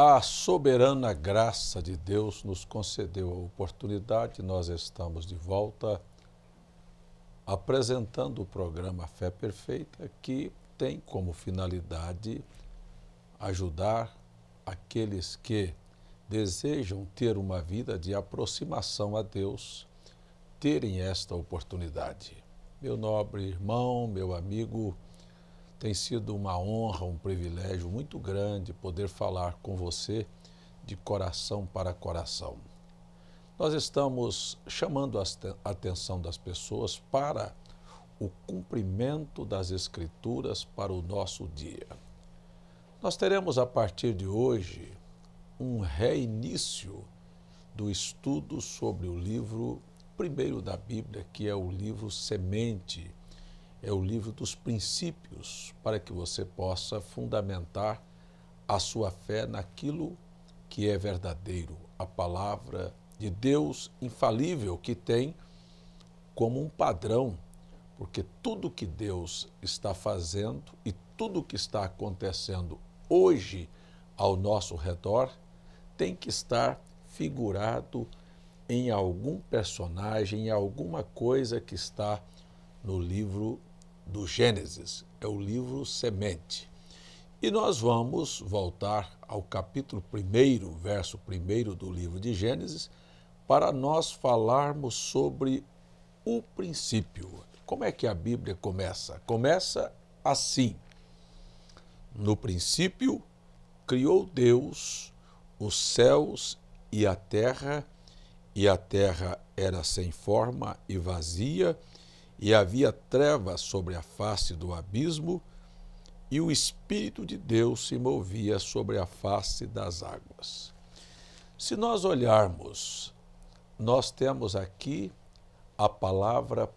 A soberana graça de Deus nos concedeu a oportunidade, nós estamos de volta apresentando o programa Fé Perfeita, que tem como finalidade ajudar aqueles que desejam ter uma vida de aproximação a Deus, terem esta oportunidade. Meu nobre irmão, meu amigo, tem sido uma honra, um privilégio muito grande poder falar com você de coração para coração. Nós estamos chamando a atenção das pessoas para o cumprimento das Escrituras para o nosso dia. Nós teremos a partir de hoje um reinício do estudo sobre o livro primeiro da Bíblia, que é o livro Semente é o livro dos princípios para que você possa fundamentar a sua fé naquilo que é verdadeiro, a palavra de Deus infalível que tem como um padrão, porque tudo que Deus está fazendo e tudo que está acontecendo hoje ao nosso redor tem que estar figurado em algum personagem, em alguma coisa que está no livro do Gênesis, é o livro semente. E nós vamos voltar ao capítulo 1, verso 1 do livro de Gênesis, para nós falarmos sobre o princípio. Como é que a Bíblia começa? Começa assim: No princípio, criou Deus os céus e a terra, e a terra era sem forma e vazia, e havia trevas sobre a face do abismo, e o Espírito de Deus se movia sobre a face das águas. Se nós olharmos, nós temos aqui a palavra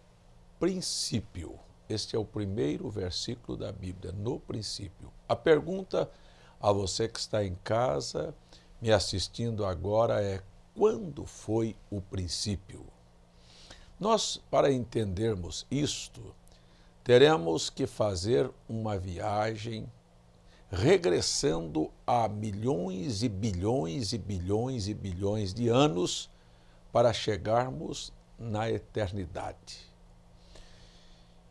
princípio. Este é o primeiro versículo da Bíblia, no princípio. A pergunta a você que está em casa, me assistindo agora, é: quando foi o princípio? Nós, para entendermos isto, teremos que fazer uma viagem regressando a milhões e bilhões e bilhões e bilhões de anos para chegarmos na eternidade.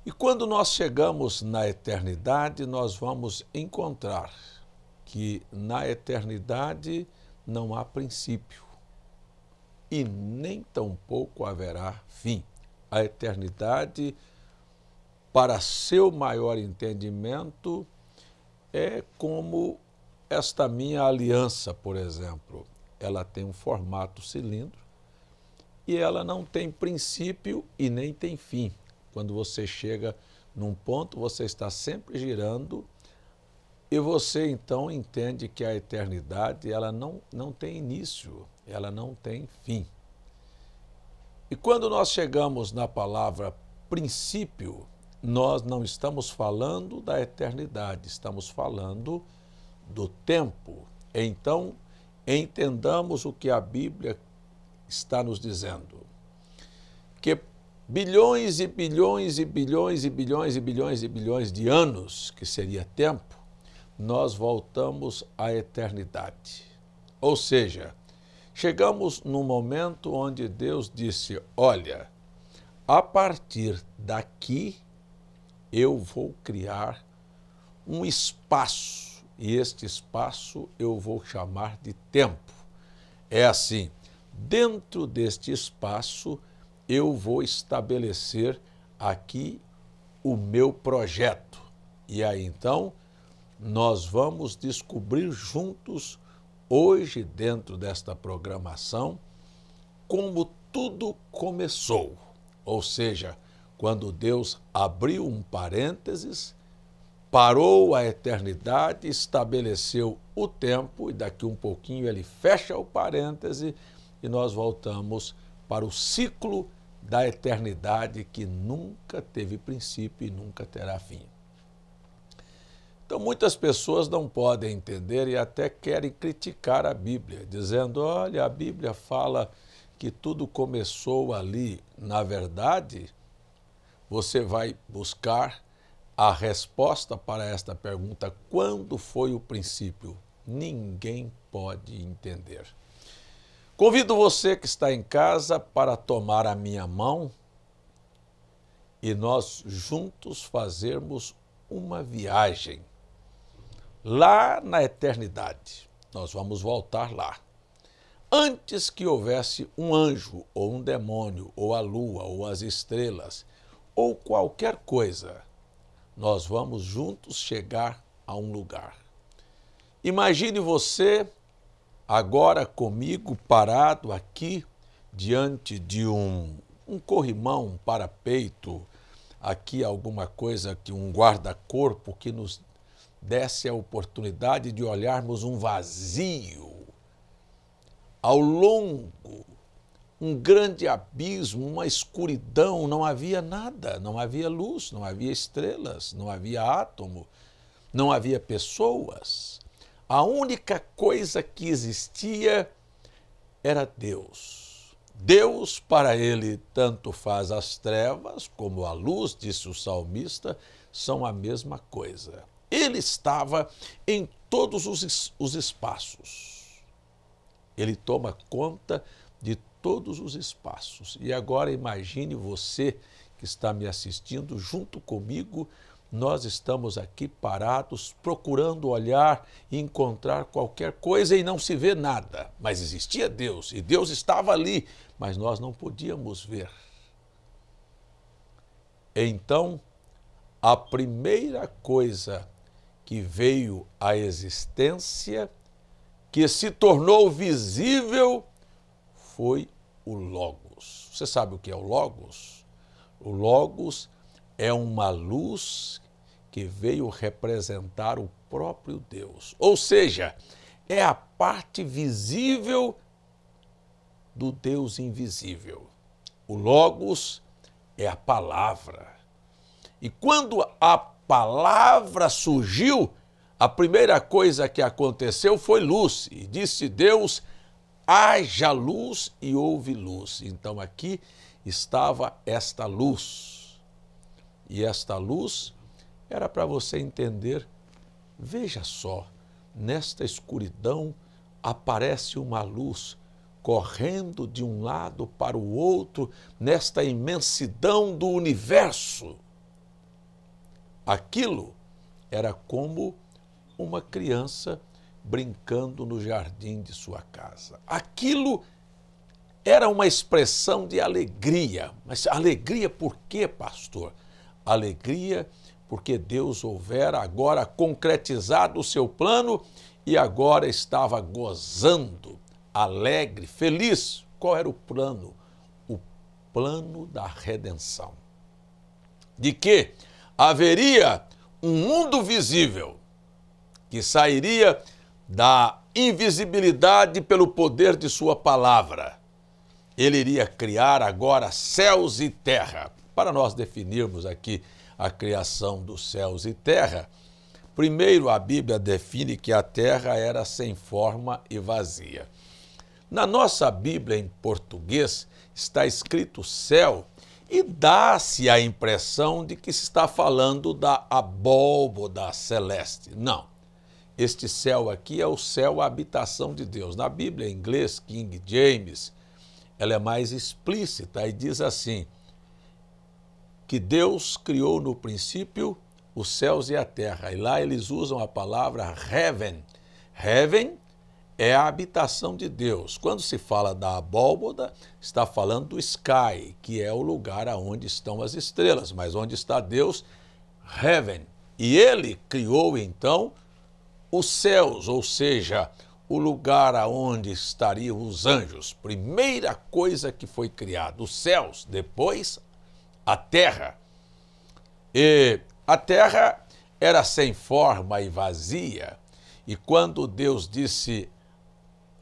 E quando nós chegamos na eternidade, nós vamos encontrar que na eternidade não há princípio e nem tampouco haverá fim. A eternidade, para seu maior entendimento, é como esta minha aliança, por exemplo. Ela tem um formato cilindro e ela não tem princípio e nem tem fim. Quando você chega num ponto, você está sempre girando e você então entende que a eternidade ela não, não tem início, ela não tem fim. E quando nós chegamos na palavra princípio, nós não estamos falando da eternidade, estamos falando do tempo. Então, entendamos o que a Bíblia está nos dizendo. Que bilhões e bilhões e bilhões e bilhões e bilhões e bilhões de anos, que seria tempo, nós voltamos à eternidade. Ou seja, Chegamos no momento onde Deus disse: Olha, a partir daqui eu vou criar um espaço, e este espaço eu vou chamar de tempo. É assim, dentro deste espaço eu vou estabelecer aqui o meu projeto. E aí então nós vamos descobrir juntos hoje, dentro desta programação, como tudo começou. Ou seja, quando Deus abriu um parênteses, parou a eternidade, estabeleceu o tempo, e daqui um pouquinho ele fecha o parêntese e nós voltamos para o ciclo da eternidade que nunca teve princípio e nunca terá fim. Então, muitas pessoas não podem entender e até querem criticar a Bíblia, dizendo: olha, a Bíblia fala que tudo começou ali. Na verdade, você vai buscar a resposta para esta pergunta: quando foi o princípio? Ninguém pode entender. Convido você que está em casa para tomar a minha mão e nós juntos fazermos uma viagem lá na eternidade. Nós vamos voltar lá. Antes que houvesse um anjo, ou um demônio, ou a lua, ou as estrelas, ou qualquer coisa, nós vamos juntos chegar a um lugar. Imagine você agora comigo parado aqui diante de um, um corrimão, um parapeito, aqui alguma coisa que um guarda-corpo que nos desse a oportunidade de olharmos um vazio ao longo, um grande abismo, uma escuridão, não havia nada, não havia luz, não havia estrelas, não havia átomo, não havia pessoas. A única coisa que existia era Deus. Deus, para ele, tanto faz as trevas como a luz, disse o salmista, são a mesma coisa. Ele estava em todos os, os espaços. Ele toma conta de todos os espaços. E agora imagine você que está me assistindo junto comigo. Nós estamos aqui parados, procurando olhar e encontrar qualquer coisa e não se vê nada. Mas existia Deus e Deus estava ali, mas nós não podíamos ver. Então, a primeira coisa que veio à existência, que se tornou visível, foi o Logos. Você sabe o que é o Logos? O Logos é uma luz que veio representar o próprio Deus. Ou seja, é a parte visível do Deus invisível. O Logos é a palavra. E quando a palavra surgiu, a primeira coisa que aconteceu foi luz. E disse Deus: haja luz e houve luz. Então aqui estava esta luz. E esta luz era para você entender. Veja só, nesta escuridão aparece uma luz correndo de um lado para o outro, nesta imensidão do universo. Aquilo era como uma criança brincando no jardim de sua casa. Aquilo era uma expressão de alegria. Mas alegria por quê, pastor? Alegria porque Deus houvera agora concretizado o seu plano e agora estava gozando, alegre, feliz. Qual era o plano? O plano da redenção. De que haveria um mundo visível que sairia da invisibilidade pelo poder de Sua palavra. Ele iria criar agora céus e terra. Para nós definirmos aqui a criação dos céus e terra, primeiro a Bíblia define que a terra era sem forma e vazia. Na nossa Bíblia em português está escrito céu e dá-se a impressão de que se está falando da abóboda celeste. Não. Este céu aqui é o céu, a habitação de Deus. Na Bíblia em inglês, King James, ela é mais explícita e diz assim: que Deus criou no princípio os céus e a terra. E lá eles usam a palavra heaven. Heaven é a habitação de Deus. Quando se fala da abóboda, está falando do sky, que é o lugar aonde estão as estrelas, mas onde está Deus? Heaven. E ele criou então os céus, ou seja, o lugar aonde estariam os anjos. Primeira coisa que foi criada, os céus, depois a terra. E a terra era sem forma e vazia. E quando Deus disse: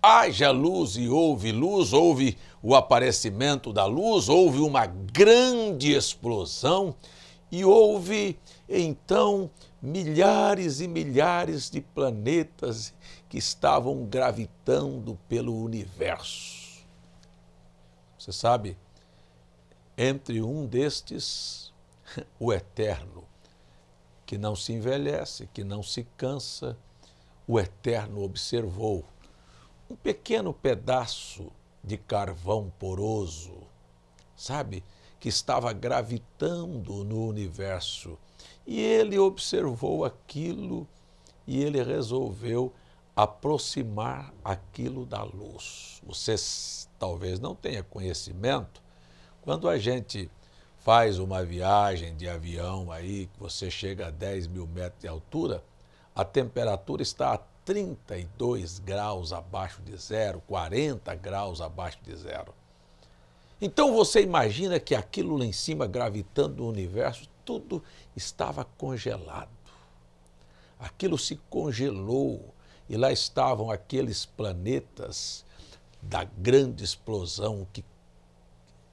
haja luz e houve luz, houve o aparecimento da luz, houve uma grande explosão e houve então milhares e milhares de planetas que estavam gravitando pelo universo. Você sabe, entre um destes, o Eterno, que não se envelhece, que não se cansa, o Eterno observou um pequeno pedaço de carvão poroso, sabe, que estava gravitando no universo. E ele observou aquilo e ele resolveu aproximar aquilo da luz. Você talvez não tenha conhecimento, quando a gente faz uma viagem de avião aí, que você chega a 10 mil metros de altura, a temperatura está a 32 graus abaixo de zero, 40 graus abaixo de zero. Então você imagina que aquilo lá em cima, gravitando o universo, tudo estava congelado. Aquilo se congelou e lá estavam aqueles planetas da grande explosão que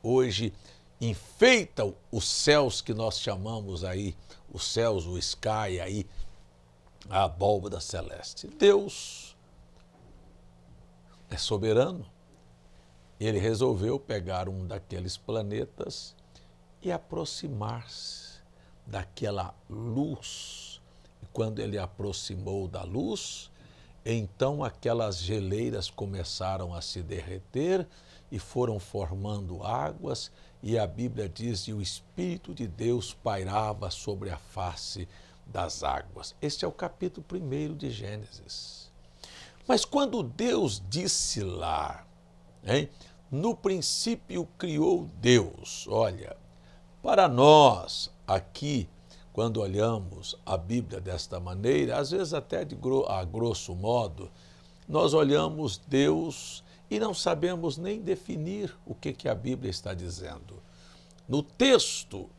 hoje enfeitam os céus que nós chamamos aí, os céus, o sky aí a abóbada celeste. Deus é soberano. Ele resolveu pegar um daqueles planetas e aproximar-se daquela luz. E quando ele aproximou da luz, então aquelas geleiras começaram a se derreter e foram formando águas, e a Bíblia diz que o Espírito de Deus pairava sobre a face de das águas. Este é o capítulo 1 de Gênesis. Mas quando Deus disse lá, hein, no princípio criou Deus, olha, para nós aqui, quando olhamos a Bíblia desta maneira, às vezes até de gro a grosso modo, nós olhamos Deus e não sabemos nem definir o que, que a Bíblia está dizendo. No texto,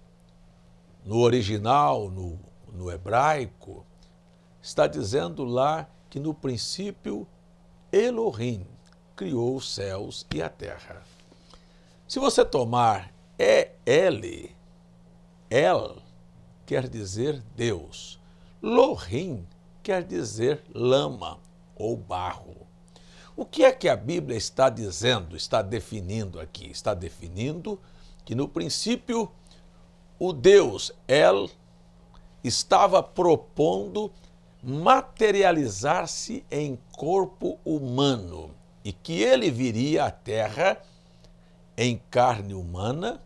no original, no no hebraico, está dizendo lá que no princípio Elohim criou os céus e a terra. Se você tomar EL, El quer dizer Deus. Lohim quer dizer lama ou barro. O que é que a Bíblia está dizendo, está definindo aqui? Está definindo que no princípio o Deus El estava propondo materializar-se em corpo humano e que ele viria à Terra em carne humana,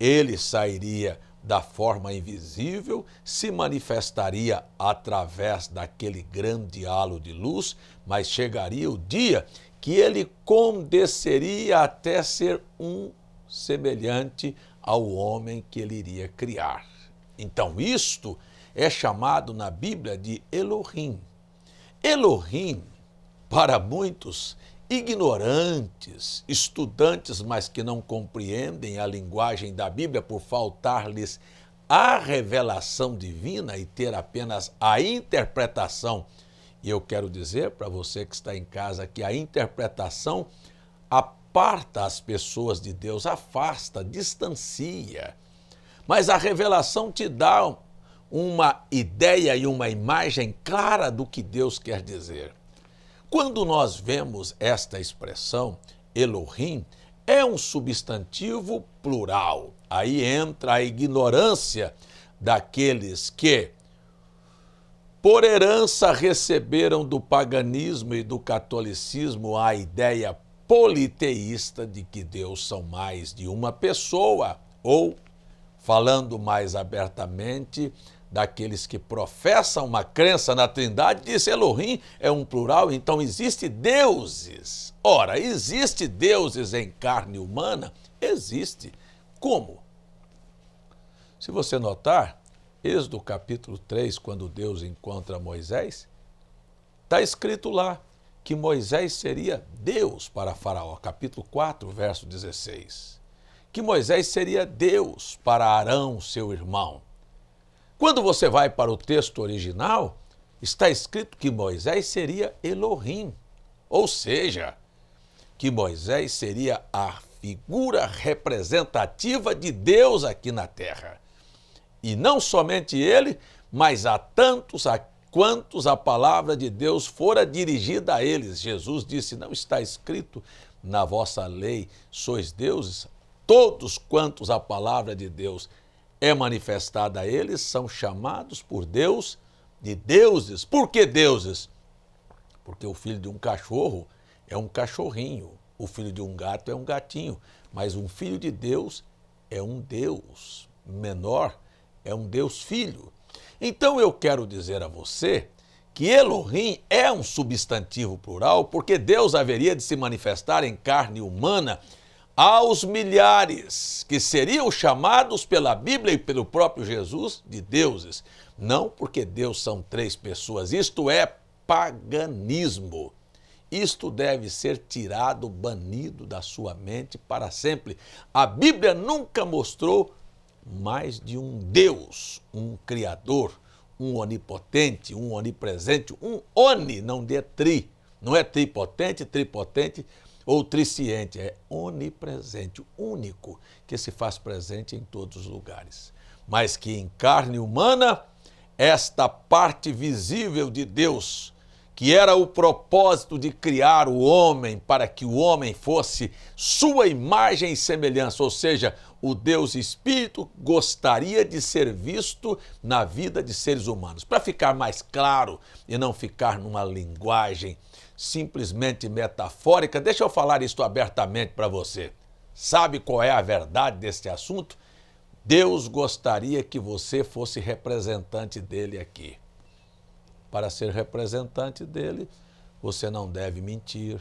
ele sairia da forma invisível, se manifestaria através daquele grande halo de luz, mas chegaria o dia que ele condesceria até ser um semelhante ao homem que ele iria criar. Então, isto é chamado na Bíblia de Elohim. Elohim, para muitos ignorantes, estudantes, mas que não compreendem a linguagem da Bíblia por faltar-lhes a revelação divina e ter apenas a interpretação. E eu quero dizer para você que está em casa que a interpretação aparta as pessoas de Deus, afasta, distancia. Mas a revelação te dá uma ideia e uma imagem clara do que Deus quer dizer. Quando nós vemos esta expressão, Elohim, é um substantivo plural. Aí entra a ignorância daqueles que, por herança, receberam do paganismo e do catolicismo a ideia politeísta de que Deus são mais de uma pessoa, ou, falando mais abertamente, daqueles que professam uma crença na Trindade, diz Elohim é um plural, então existe deuses. Ora, existe deuses em carne humana? Existe. Como? Se você notar, Êxodo capítulo 3, quando Deus encontra Moisés, está escrito lá que Moisés seria Deus para Faraó, capítulo 4, verso 16. Que Moisés seria Deus para Arão, seu irmão quando você vai para o texto original, está escrito que Moisés seria Elohim, ou seja, que Moisés seria a figura representativa de Deus aqui na terra. E não somente ele, mas a tantos a quantos a palavra de Deus fora dirigida a eles. Jesus disse: Não está escrito na vossa lei, sois deuses, todos quantos a palavra de Deus é manifestada a eles, são chamados por Deus de deuses. Por que deuses? Porque o filho de um cachorro é um cachorrinho, o filho de um gato é um gatinho, mas um filho de Deus é um Deus menor, é um Deus filho. Então eu quero dizer a você que Elohim é um substantivo plural, porque Deus haveria de se manifestar em carne humana aos milhares que seriam chamados pela Bíblia e pelo próprio Jesus de deuses. Não porque Deus são três pessoas, isto é paganismo. Isto deve ser tirado, banido da sua mente para sempre. A Bíblia nunca mostrou mais de um Deus, um Criador, um onipotente, um onipresente, um oni, não de tri. Não é tripotente, tripotente, ou triciente é onipresente, único, que se faz presente em todos os lugares. Mas que em carne humana, esta parte visível de Deus, que era o propósito de criar o homem para que o homem fosse sua imagem e semelhança, ou seja, o Deus Espírito gostaria de ser visto na vida de seres humanos. Para ficar mais claro e não ficar numa linguagem simplesmente metafórica, deixa eu falar isto abertamente para você. Sabe qual é a verdade deste assunto? Deus gostaria que você fosse representante dele aqui. Para ser representante dele, você não deve mentir,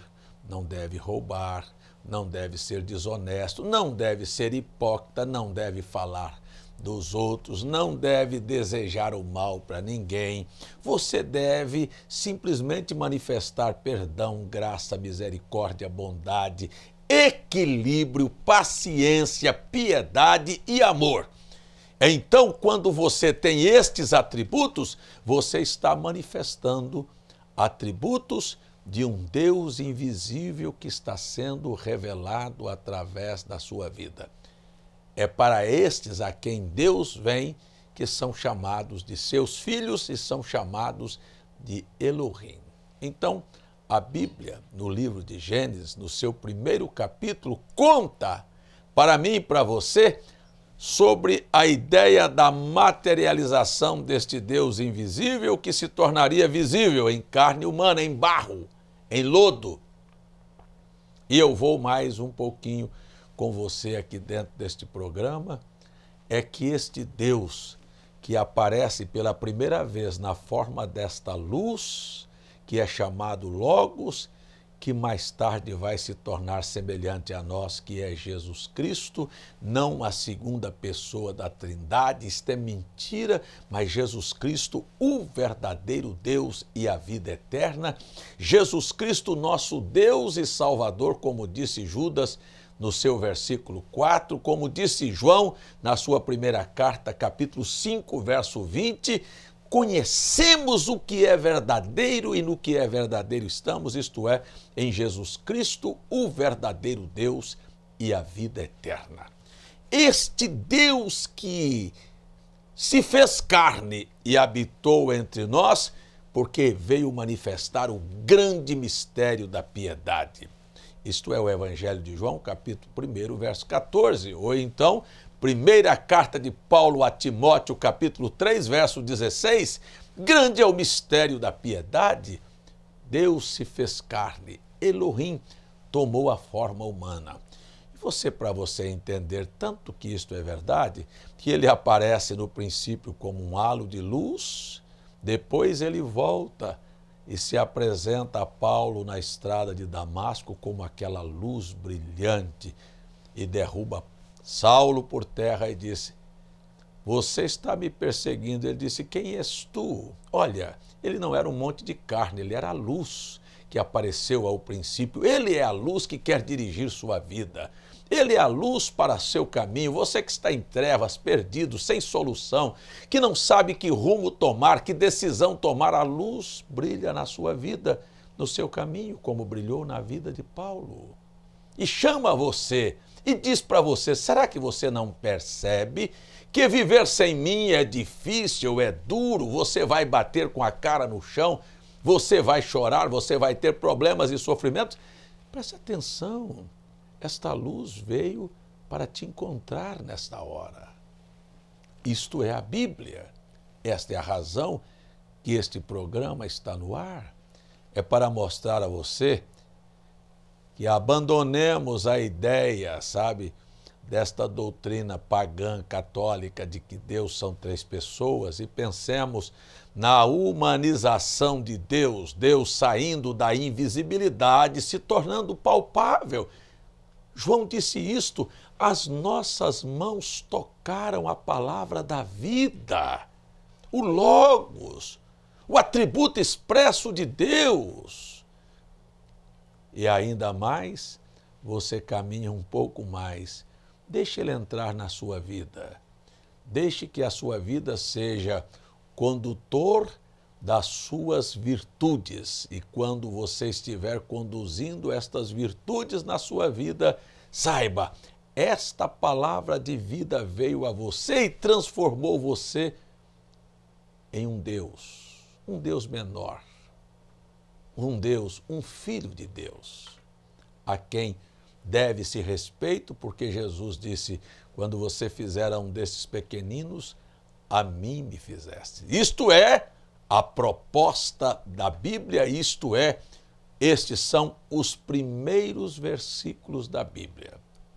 não deve roubar, não deve ser desonesto, não deve ser hipócrita, não deve falar dos outros, não deve desejar o mal para ninguém. Você deve simplesmente manifestar perdão, graça, misericórdia, bondade, equilíbrio, paciência, piedade e amor. Então, quando você tem estes atributos, você está manifestando atributos de um Deus invisível que está sendo revelado através da sua vida. É para estes a quem Deus vem que são chamados de seus filhos e são chamados de Elohim. Então, a Bíblia, no livro de Gênesis, no seu primeiro capítulo, conta para mim e para você sobre a ideia da materialização deste Deus invisível que se tornaria visível em carne humana, em barro, em lodo. E eu vou mais um pouquinho com você aqui dentro deste programa é que este Deus que aparece pela primeira vez na forma desta luz, que é chamado Logos, que mais tarde vai se tornar semelhante a nós, que é Jesus Cristo, não a segunda pessoa da Trindade, isto é mentira, mas Jesus Cristo, o verdadeiro Deus e a vida eterna. Jesus Cristo, nosso Deus e Salvador, como disse Judas, no seu versículo 4, como disse João na sua primeira carta, capítulo 5, verso 20, conhecemos o que é verdadeiro e no que é verdadeiro estamos, isto é, em Jesus Cristo, o verdadeiro Deus e a vida eterna. Este Deus que se fez carne e habitou entre nós, porque veio manifestar o grande mistério da piedade isto é o Evangelho de João, capítulo 1, verso 14, ou então, primeira carta de Paulo a Timóteo, capítulo 3, verso 16. Grande é o mistério da piedade. Deus se fez carne. Elohim tomou a forma humana. E você, para você entender tanto que isto é verdade, que ele aparece no princípio como um halo de luz, depois ele volta e se apresenta a Paulo na estrada de Damasco como aquela luz brilhante e derruba Saulo por terra e disse: Você está me perseguindo. Ele disse: Quem és tu? Olha, ele não era um monte de carne, ele era a luz que apareceu ao princípio. Ele é a luz que quer dirigir sua vida. Ele é a luz para seu caminho. Você que está em trevas, perdido, sem solução, que não sabe que rumo tomar, que decisão tomar, a luz brilha na sua vida, no seu caminho, como brilhou na vida de Paulo. E chama você e diz para você: será que você não percebe que viver sem mim é difícil, é duro, você vai bater com a cara no chão, você vai chorar, você vai ter problemas e sofrimentos? Preste atenção. Esta luz veio para te encontrar nesta hora. Isto é a Bíblia. Esta é a razão que este programa está no ar. É para mostrar a você que abandonemos a ideia, sabe, desta doutrina pagã católica de que Deus são três pessoas e pensemos na humanização de Deus, Deus saindo da invisibilidade, se tornando palpável João disse isto: as nossas mãos tocaram a palavra da vida, o Logos, o atributo expresso de Deus. E ainda mais, você caminha um pouco mais. Deixe ele entrar na sua vida. Deixe que a sua vida seja condutor das suas virtudes. E quando você estiver conduzindo estas virtudes na sua vida, saiba, esta palavra de vida veio a você e transformou você em um Deus, um Deus menor, um Deus, um filho de Deus, a quem deve-se respeito, porque Jesus disse: quando você fizer a um desses pequeninos, a mim me fizeste. Isto é, a proposta da Bíblia, isto é, estes são os primeiros versículos da Bíblia.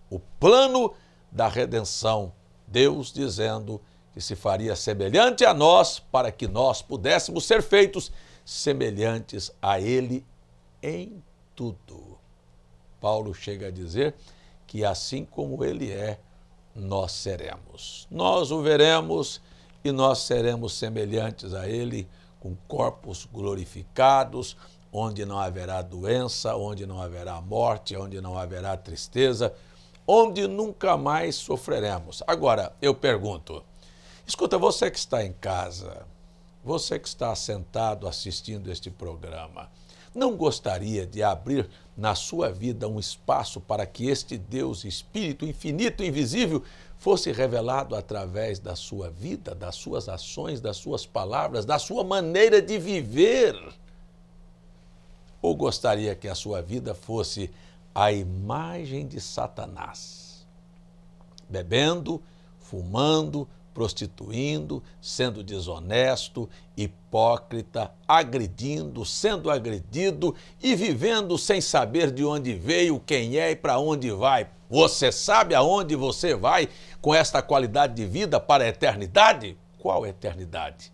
O plano da redenção, Deus dizendo que se faria semelhante a nós para que nós pudéssemos ser feitos semelhantes a Ele em tudo. Paulo chega a dizer que assim como Ele é, nós seremos. Nós o veremos e nós seremos semelhantes a Ele com corpos glorificados, onde não haverá doença, onde não haverá morte, onde não haverá tristeza, onde nunca mais sofreremos. Agora, eu pergunto, escuta, você que está em casa, você que está sentado assistindo este programa, não gostaria de abrir na sua vida um espaço para que este Deus, Espírito infinito, invisível, fosse revelado através da sua vida, das suas ações, das suas palavras, da sua maneira de viver? Ou gostaria que a sua vida fosse a imagem de Satanás? Bebendo, fumando, prostituindo, sendo desonesto, hipócrita, agredindo, sendo agredido e vivendo sem saber de onde veio, quem é e para onde vai. Você sabe aonde você vai com esta qualidade de vida para a eternidade? Qual eternidade?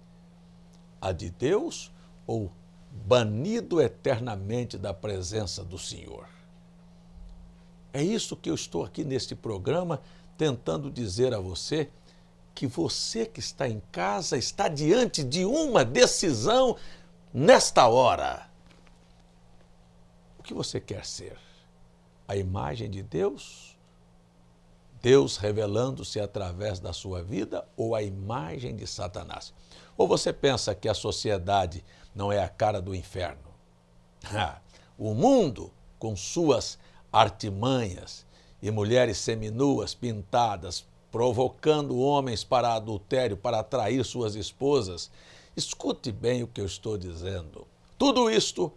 A de Deus ou banido eternamente da presença do Senhor? É isso que eu estou aqui neste programa tentando dizer a você que você que está em casa está diante de uma decisão nesta hora. O que você quer ser? A imagem de Deus? Deus revelando-se através da sua vida ou a imagem de Satanás? Ou você pensa que a sociedade não é a cara do inferno? o mundo, com suas artimanhas e mulheres seminuas, pintadas, provocando homens para adultério, para atrair suas esposas. Escute bem o que eu estou dizendo. Tudo isto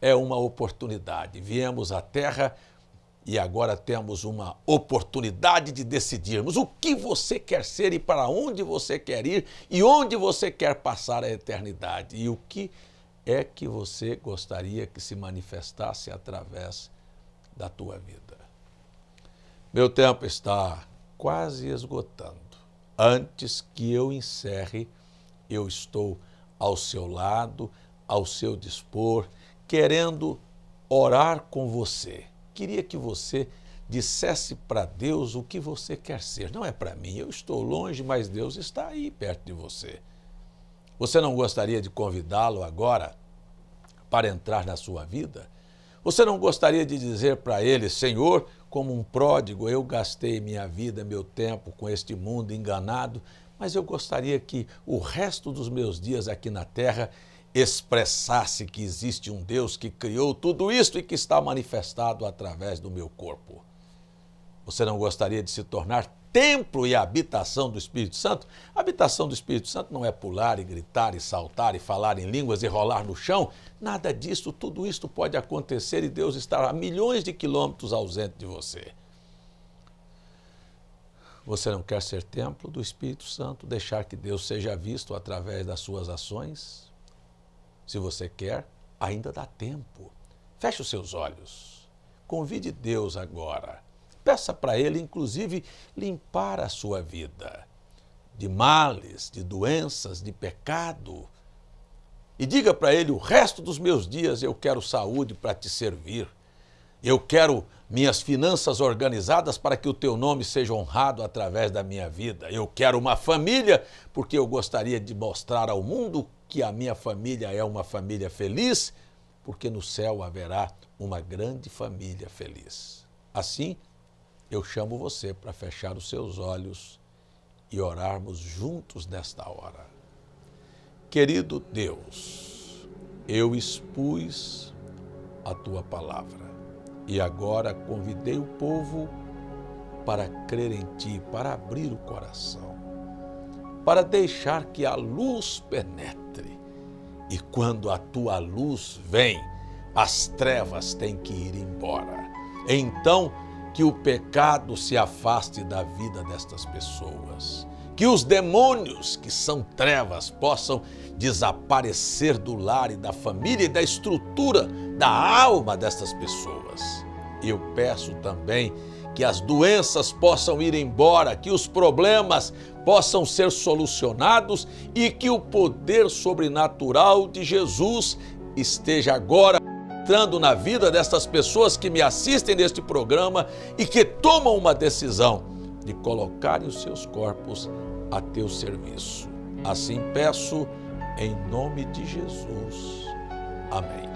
é uma oportunidade. Viemos à Terra e agora temos uma oportunidade de decidirmos o que você quer ser e para onde você quer ir e onde você quer passar a eternidade e o que é que você gostaria que se manifestasse através da tua vida. Meu tempo está quase esgotando. Antes que eu encerre, eu estou ao seu lado, ao seu dispor, querendo orar com você. Queria que você dissesse para Deus o que você quer ser. Não é para mim, eu estou longe, mas Deus está aí perto de você. Você não gostaria de convidá-lo agora para entrar na sua vida? Você não gostaria de dizer para ele: Senhor, como um pródigo, eu gastei minha vida, meu tempo com este mundo enganado, mas eu gostaria que o resto dos meus dias aqui na terra expressasse que existe um Deus que criou tudo isto e que está manifestado através do meu corpo. Você não gostaria de se tornar templo e habitação do Espírito Santo. A habitação do Espírito Santo não é pular e gritar e saltar e falar em línguas e rolar no chão. Nada disso, tudo isto pode acontecer e Deus estará a milhões de quilômetros ausente de você. Você não quer ser templo do Espírito Santo, deixar que Deus seja visto através das suas ações? Se você quer, ainda dá tempo. Feche os seus olhos. Convide Deus agora Peça para Ele, inclusive, limpar a sua vida de males, de doenças, de pecado. E diga para Ele: o resto dos meus dias eu quero saúde para te servir. Eu quero minhas finanças organizadas para que o teu nome seja honrado através da minha vida. Eu quero uma família, porque eu gostaria de mostrar ao mundo que a minha família é uma família feliz, porque no céu haverá uma grande família feliz. Assim, eu chamo você para fechar os seus olhos e orarmos juntos nesta hora. Querido Deus, eu expus a tua palavra e agora convidei o povo para crer em ti, para abrir o coração, para deixar que a luz penetre. E quando a tua luz vem, as trevas têm que ir embora. Então, que o pecado se afaste da vida destas pessoas. Que os demônios, que são trevas, possam desaparecer do lar e da família e da estrutura da alma destas pessoas. Eu peço também que as doenças possam ir embora, que os problemas possam ser solucionados e que o poder sobrenatural de Jesus esteja agora entrando na vida destas pessoas que me assistem neste programa e que tomam uma decisão de colocarem os seus corpos a teu serviço. Assim peço em nome de Jesus. Amém.